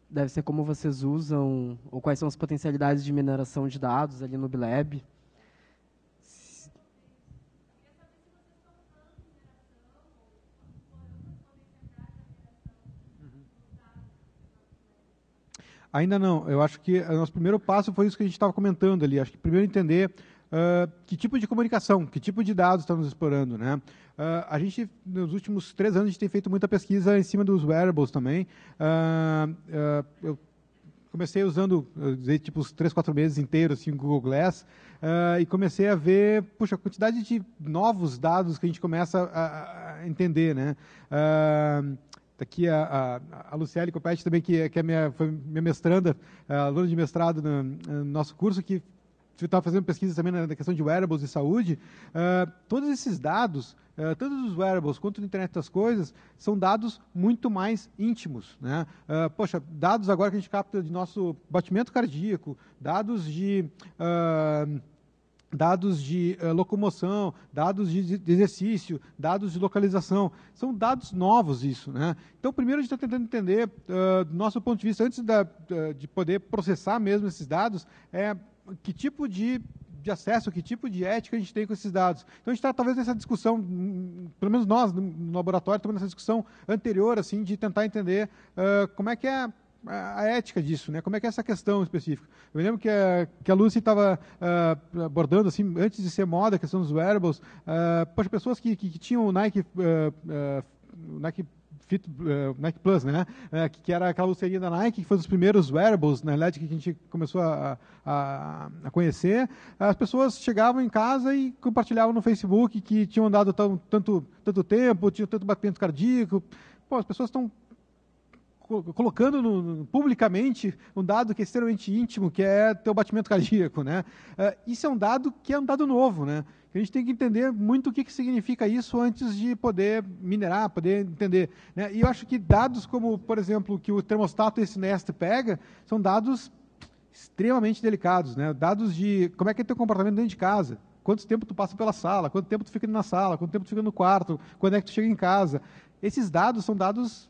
deve ser como vocês usam, ou quais são as potencialidades de mineração de dados ali no BLab. Uhum. Ainda não. Eu acho que o nosso primeiro passo foi isso que a gente estava comentando ali. Acho que primeiro entender Uh, que tipo de comunicação, que tipo de dados estamos explorando, né? Uh, a gente, nos últimos três anos, a gente tem feito muita pesquisa em cima dos wearables também. Uh, eu comecei usando, eu tipo uns três, quatro meses inteiros, assim, o Google Glass, e comecei a ver, puxa, a quantidade de novos dados que a gente começa a, a entender, né? Está aqui a, a, a Luciele Copete também, que, é, que é minha, foi minha mestranda, aluna de mestrado no, no nosso curso, que você estava fazendo pesquisa também na questão de wearables e saúde, uh, todos esses dados, uh, tanto dos wearables quanto da internet das coisas, são dados muito mais íntimos. Né? Uh, poxa, dados agora que a gente capta de nosso batimento cardíaco, dados de dados de uh, locomoção, dados de, de, exercício, dados de localização. São dados novos isso. Né? Então, primeiro a gente está tentando entender, uh, do nosso ponto de vista, antes da, uh, de poder processar mesmo esses dados, é que tipo de, de acesso, que tipo de ética a gente tem com esses dados. Então a gente está talvez nessa discussão, pelo menos nós no laboratório estamos nessa discussão anterior, assim, de tentar entender uh, como é que é a ética disso, né? Como é que é essa questão específica? Eu lembro que a, que a Lucy estava uh, abordando, assim, antes de ser moda, a questão dos wearables, uh, pessoas que, que, que tinham o Nike, uh, Nike Fit, uh, Nike Plus, né? Uh, que, que, era aquela lucerinha da Nike, que foi um dos primeiros wearables, na né, verdade que a gente começou a, a, a, conhecer. As pessoas chegavam em casa e compartilhavam no Facebook que tinham andado tão, tanto, tanto tempo, tinham tanto batimento cardíaco. Pô, as pessoas estão colocando no, publicamente um dado que é extremamente íntimo, que é teu batimento cardíaco, né? Uh, isso é um dado que é um dado novo, né? A gente tem que entender muito o que, que significa isso antes de poder minerar, poder entender. Né? E eu acho que dados como, por exemplo, que o termostato esse Nest pega, são dados extremamente delicados, né? Dados de como é que é teu comportamento dentro de casa, quanto tempo tu passa pela sala, quanto tempo tu fica na sala, quanto tempo tu fica no quarto, quando é que tu chega em casa. Esses dados são dados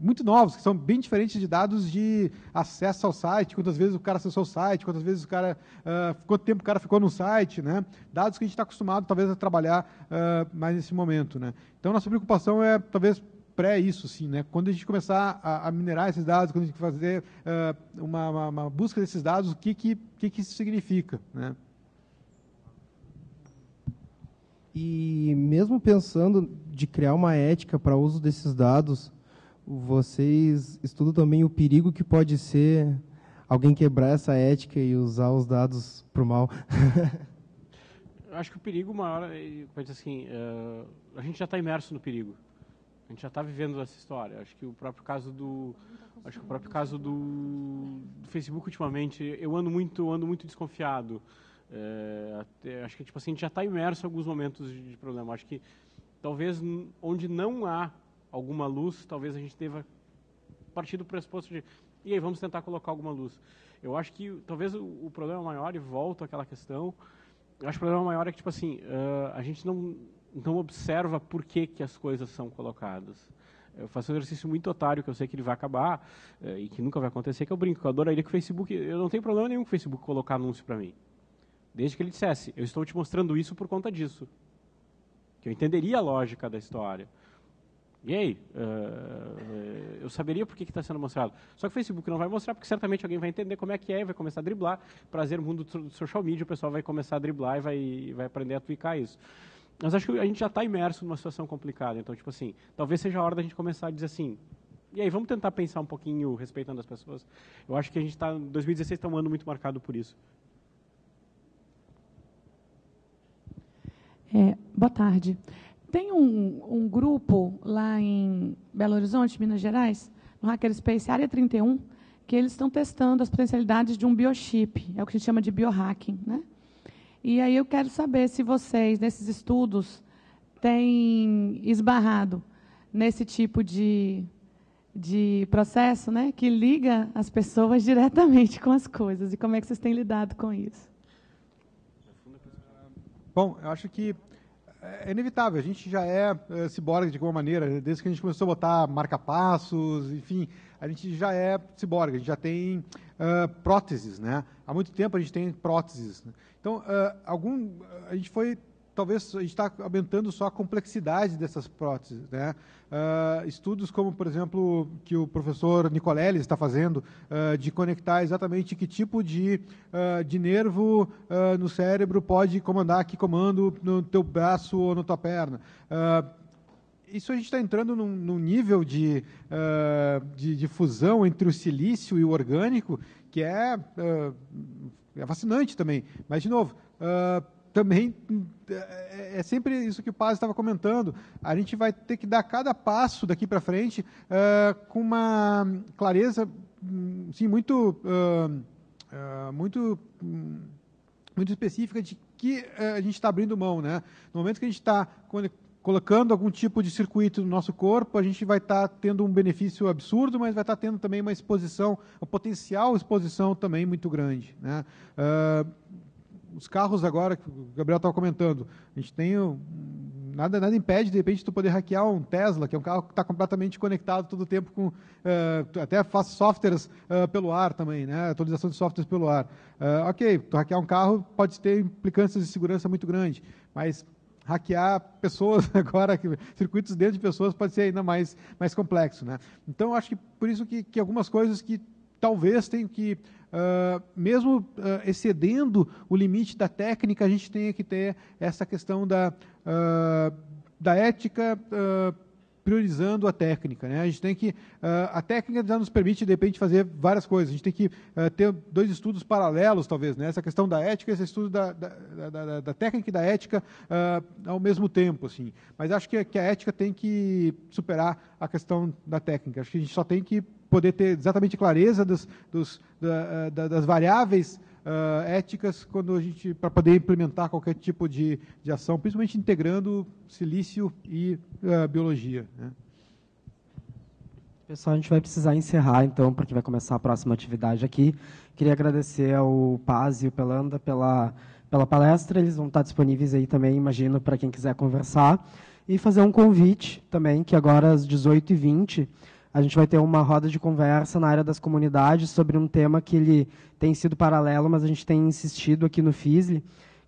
muito novos, que são bem diferentes de dados de acesso ao site, quantas vezes o cara acessou o site, quantas vezes o cara, uh, quanto tempo o cara ficou no site, né? Dados que a gente está acostumado talvez a trabalhar uh, mais nesse momento, né? Então nossa preocupação é talvez pré isso, sim, né? Quando a gente começar a, a minerar esses dados, quando a gente fazer uh, uma, uma, uma, busca desses dados, o que que, que, que isso significa, né? E mesmo pensando de criar uma ética para uso desses dados, vocês estudam também o perigo que pode ser alguém quebrar essa ética e usar os dados para o mal. [laughs] Eu acho que o perigo maior, é, pode assim, uh, a gente já está imerso no perigo. A gente já está vivendo essa história. Acho que o próprio caso do, acho que o próprio caso do, do Facebook ultimamente, eu ando muito, ando muito desconfiado. Eh, até, acho que tipo assim, a gente já está imerso em alguns momentos de, de problema. Acho que talvez onde não há alguma luz, talvez a gente deva partir do pressuposto de e aí vamos tentar colocar alguma luz. Eu acho que talvez o, o problema maior, e volto àquela questão, eu acho que o problema maior é que tipo assim, uh, a gente não, não observa por que, que as coisas são colocadas. Eu faço um exercício muito otário que eu sei que ele vai acabar uh, e que nunca vai acontecer, que eu brinco, eu adoraria que o Facebook, eu não tenho problema nenhum com o Facebook colocar anúncio para mim. Desde que ele dissesse, eu estou te mostrando isso por conta disso. Que eu entenderia a lógica da história. E aí? Uh, eu saberia por que está sendo mostrado. Só que o Facebook não vai mostrar, porque certamente alguém vai entender como é que é e vai começar a driblar. Prazer, mundo do social media, o pessoal vai começar a driblar e vai, vai aprender a tweakar isso. Mas acho que a gente já está imerso numa situação complicada. Então, tipo assim, talvez seja a hora da gente começar a dizer assim. E aí, vamos tentar pensar um pouquinho respeitando as pessoas. Eu acho que a gente está. 2016 está um ano muito marcado por isso. É, boa tarde. Tem um, um grupo lá em Belo Horizonte, Minas Gerais, no Hackerspace Área 31, que eles estão testando as potencialidades de um biochip, é o que a gente chama de biohacking. Né? E aí eu quero saber se vocês, nesses estudos, têm esbarrado nesse tipo de, de processo né, que liga as pessoas [laughs] diretamente com as coisas e como é que vocês têm lidado com isso. Bom, eu acho que é inevitável, a gente já é, é ciborgue de alguma maneira, desde que a gente começou a botar marca-passos, enfim, a gente já é ciborgue, a gente já tem uh, próteses, né? Há muito tempo a gente tem próteses. Né? Então, uh, algum, a gente foi talvez a gente está aumentando só a complexidade dessas próteses. Né? Uh, estudos como, por exemplo, que o professor Nicolelli está fazendo, uh, de conectar exatamente que tipo de, uh, de nervo no cérebro pode comandar que comando no teu braço ou na tua perna isso a gente está entrando num, num nível de, uh, de, de, fusão entre o silício e o orgânico que é, uh, é fascinante também. Mas, de novo, uh, também é, é, é sempre isso que o Paz estava comentando. A gente vai ter que dar cada passo daqui para frente uh, com uma clareza, hum, sim, muito, uh, uh, muito, hum, muito específica de que a gente está abrindo mão, né? No momento que a gente está colocando algum tipo de circuito no nosso corpo, a gente vai estar tá tendo um benefício absurdo, mas vai estar tá tendo também uma exposição, uma potencial exposição também muito grande. Né? Uh, os carros agora, que o Gabriel estava comentando, a gente tem. Nada, nada impede, de repente, tu poder hackear um Tesla, que é um carro que está completamente conectado todo o tempo com. Uh, até faz softwares uh, pelo ar também, né? Atualização de softwares pelo ar. Uh, ok, tu hackear um carro pode ter implicâncias de segurança muito grande, mas hackear pessoas [laughs] agora, circuitos dentro de pessoas pode ser ainda mais, mais complexo, né? Então, acho que por isso que, que algumas coisas que talvez tenha que, uh, mesmo uh, excedendo o limite da técnica, a gente tenha que ter essa questão da, uh, da ética priorizando a técnica. Né? A gente tem que. Uh, a técnica já nos permite, de repente, fazer várias coisas. A gente tem que uh, ter dois estudos paralelos, talvez, né? essa questão da ética e esse estudo da, da, da, da, técnica e da ética uh, ao mesmo tempo. Assim. Mas acho que, que a ética tem que superar a questão da técnica. Acho que a gente só tem que poder ter exatamente clareza dos, dos, da, da, das variáveis uh, éticas quando a gente para poder implementar qualquer tipo de, de ação, principalmente integrando silício e uh, biologia. Né? Pessoal, a gente vai precisar encerrar, então, porque vai começar a próxima atividade aqui. Queria agradecer ao Paz e o Pelanda pela, pela palestra. Eles vão estar disponíveis aí também, imagino, para quem quiser conversar. E fazer um convite também, que agora às 18h20 a gente vai ter uma roda de conversa na área das comunidades sobre um tema que ele tem sido paralelo, mas a gente tem insistido aqui no FISLE,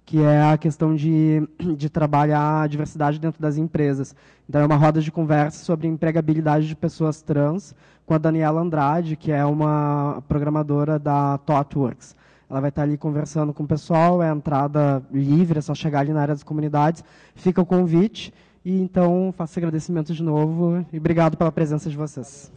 que é a questão de, de trabalhar a diversidade dentro das empresas. Então, é uma roda de conversa sobre empregabilidade de pessoas trans com a Daniela Andrade, que é uma programadora da ThoughtWorks. Ela vai estar ali conversando com o pessoal, é entrada livre, é só chegar ali na área das comunidades. Fica o convite. E então faço agradecimento de novo e obrigado pela presença de vocês.